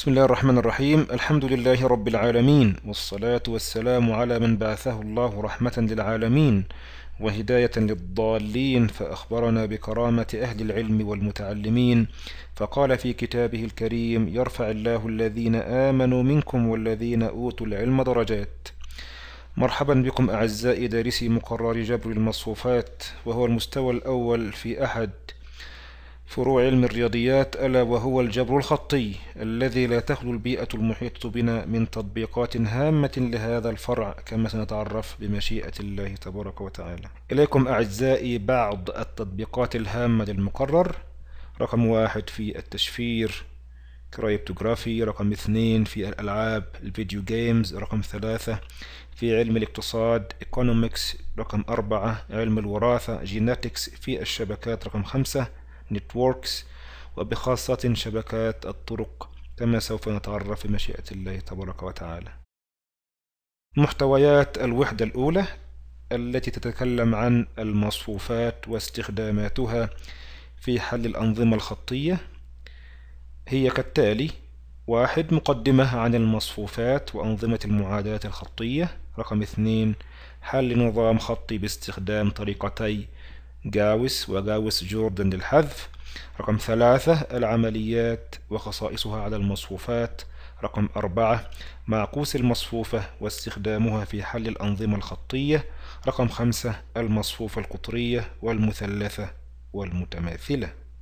بسم الله الرحمن الرحيم الحمد لله رب العالمين والصلاة والسلام على من بعثه الله رحمة للعالمين وهداية للضالين فأخبرنا بكرامة أهل العلم والمتعلمين فقال في كتابه الكريم يرفع الله الذين آمنوا منكم والذين أوتوا العلم درجات مرحبا بكم أعزائي دارسي مقرر جبر المصفوفات وهو المستوى الأول في أحد فروع علم الرياضيات ألا وهو الجبر الخطي الذي لا تخلو البيئة المحيطة بنا من تطبيقات هامة لهذا الفرع كما سنتعرف بمشيئة الله تبارك وتعالى إليكم أعزائي بعض التطبيقات الهامة للمقرر رقم واحد في التشفير كرايبتوغرافي رقم اثنين في الألعاب الفيديو جيمز رقم ثلاثة في علم الاقتصاد ايكونومكس رقم أربعة علم الوراثة جيناتكس في الشبكات رقم خمسة نتوركس وبخاصة شبكات الطرق كما سوف نتعرف في مشيئة الله تبارك وتعالى محتويات الوحدة الأولى التي تتكلم عن المصفوفات واستخداماتها في حل الأنظمة الخطية هي كالتالي واحد مقدمة عن المصفوفات وأنظمة المعادلات الخطية رقم اثنين حل نظام خطي باستخدام طريقتي جاوس وجاوس جوردن للحذف رقم ثلاثة العمليات وخصائصها على المصفوفات رقم أربعة معكوس المصفوفة واستخدامها في حل الأنظمة الخطية رقم خمسة المصفوفة القطرية والمثلثة والمتماثلة